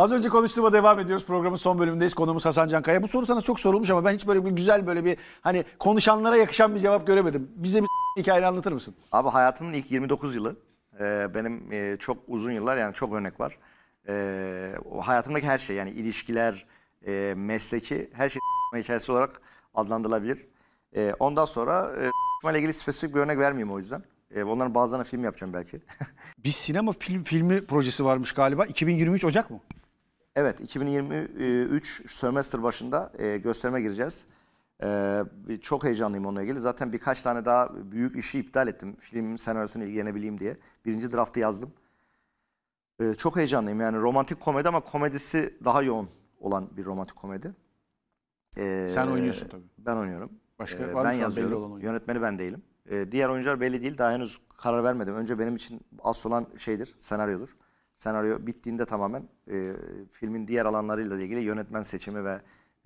Az önce konuştuğuma devam ediyoruz. Programın son bölümündeyiz. Konuğumuz Hasan Cankaya. Bu soru sana çok sorulmuş ama ben hiç böyle bir güzel böyle bir hani konuşanlara yakışan bir cevap göremedim. Bize bir hikayeni anlatır mısın? Abi hayatımın ilk 29 yılı. E, benim e, çok uzun yıllar yani çok örnek var. E, hayatımdaki her şey yani ilişkiler, mesleki her şey hikayesi olarak adlandırılabilir. ondan sonra ile ilgili spesifik bir örnek vermeyeyim o yüzden. E, onların bazılarına film yapacağım belki. bir sinema film, filmi projesi varmış galiba. 2023 Ocak mı? Evet 2023 sömestr başında e, gösterime gireceğiz. E, çok heyecanlıyım onunla ilgili. Zaten birkaç tane daha büyük işi iptal ettim. Filmin senaryosunu ilgilenebileyim diye. Birinci draftı yazdım. E, çok heyecanlıyım. Yani romantik komedi ama komedisi daha yoğun olan bir romantik komedi. E, Sen oynuyorsun tabii. Ben oynuyorum. Başka e, var ben yazıyorum. Belli olan Yönetmeni ben değilim. E, diğer oyuncular belli değil. Daha henüz karar vermedim. Önce benim için asıl olan şeydir, senaryodur senaryo bittiğinde tamamen e, filmin diğer alanlarıyla ilgili yönetmen seçimi ve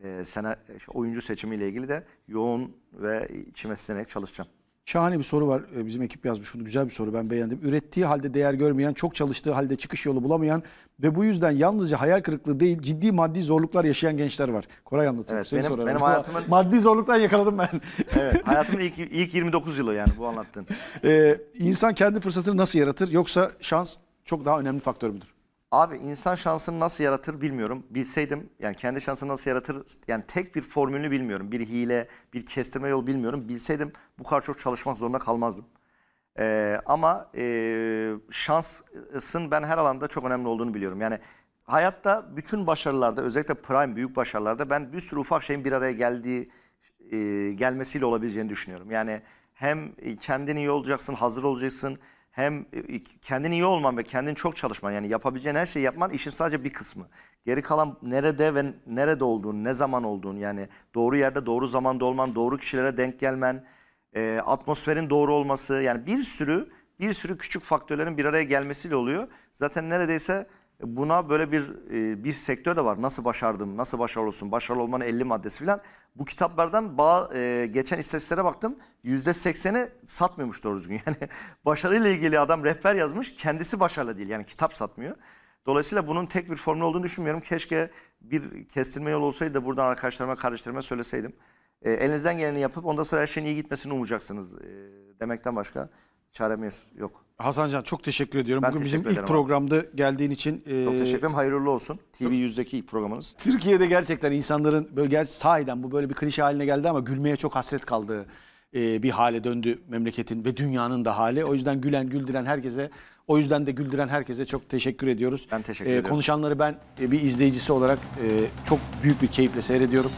e, senar, oyuncu seçimiyle ilgili de yoğun ve içime sinerek çalışacağım. Şahane bir soru var. E, bizim ekip yazmış bunu. Güzel bir soru. Ben beğendim. Ürettiği halde değer görmeyen, çok çalıştığı halde çıkış yolu bulamayan ve bu yüzden yalnızca hayal kırıklığı değil, ciddi maddi zorluklar yaşayan gençler var. Koray anlatıyor. Evet, Seni benim, sorarım. benim hayatımın... Maddi zorluktan yakaladım ben. evet, hayatımın ilk, ilk 29 yılı yani bu anlattın. ee, insan kendi fırsatını nasıl yaratır? Yoksa şans çok daha önemli faktör müdür? Abi insan şansını nasıl yaratır bilmiyorum. Bilseydim yani kendi şansını nasıl yaratır yani tek bir formülünü bilmiyorum. Bir hile, bir kestirme yol bilmiyorum. Bilseydim bu kadar çok çalışmak zorunda kalmazdım. Ee, ama e, şansın ben her alanda çok önemli olduğunu biliyorum. Yani hayatta bütün başarılarda özellikle prime büyük başarılarda ben bir sürü ufak şeyin bir araya geldiği e, gelmesiyle olabileceğini düşünüyorum. Yani hem kendini iyi olacaksın, hazır olacaksın hem e, kendin iyi olman ve kendin çok çalışman yani yapabileceğin her şeyi yapman işin sadece bir kısmı. Geri kalan nerede ve nerede olduğun, ne zaman olduğun yani doğru yerde doğru zamanda olman, doğru kişilere denk gelmen, e, atmosferin doğru olması yani bir sürü bir sürü küçük faktörlerin bir araya gelmesiyle oluyor. Zaten neredeyse buna böyle bir e, bir sektör de var. Nasıl başardım, nasıl başarılı olsun, başarılı olmanın 50 maddesi filan. Bu kitaplardan bağ, e, geçen istatistiklere baktım. %80'i satmıyormuş doğru düzgün. Yani başarıyla ilgili adam rehber yazmış. Kendisi başarılı değil. Yani kitap satmıyor. Dolayısıyla bunun tek bir formül olduğunu düşünmüyorum. Keşke bir kestirme yol olsaydı da buradan arkadaşlarıma kardeşlerime söyleseydim. E, elinizden geleni yapıp ondan sonra her şeyin iyi gitmesini umacaksınız e, demekten başka çaremiz yok. Hasancan çok teşekkür ediyorum. Ben Bugün teşekkür bizim ilk abi. programda geldiğin için. E, çok teşekkür ederim. Hayırlı olsun. TV yüzdeki ilk programınız. Türkiye'de gerçekten insanların böyle gerçi sahiden bu böyle bir klişe haline geldi ama gülmeye çok hasret kaldığı e, bir hale döndü memleketin ve dünyanın da hali. O yüzden gülen güldüren herkese o yüzden de güldüren herkese çok teşekkür ediyoruz. Ben teşekkür e, ediyorum. Konuşanları ben e, bir izleyicisi olarak e, çok büyük bir keyifle seyrediyorum.